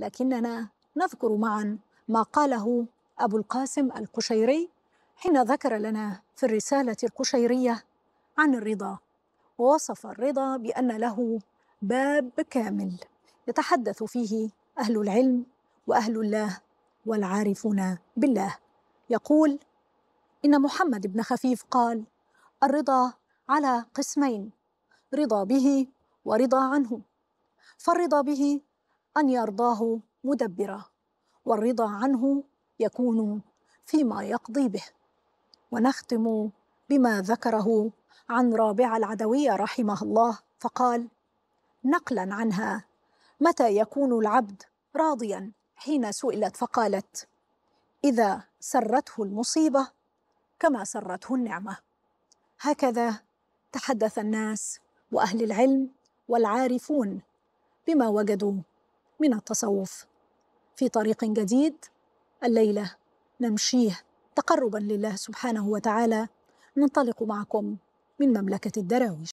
لكننا نذكر معا ما قاله أبو القاسم القشيري حين ذكر لنا في الرسالة القشيرية عن الرضا ووصف الرضا بأن له باب كامل يتحدث فيه أهل العلم وأهل الله والعارفون بالله يقول إن محمد بن خفيف قال الرضا على قسمين رضا به ورضا عنه فالرضا به أن يرضاه مدبرا والرضا عنه يكون فيما يقضي به ونختم بما ذكره عن رابعة العدوية رحمه الله فقال نقلا عنها متى يكون العبد راضيا حين سئلت فقالت إذا سرته المصيبة كما سرته النعمة هكذا تحدث الناس وأهل العلم والعارفون بما وجدوا من التصوف في طريق جديد الليله نمشيه تقربا لله سبحانه وتعالى ننطلق معكم من مملكه الدراويش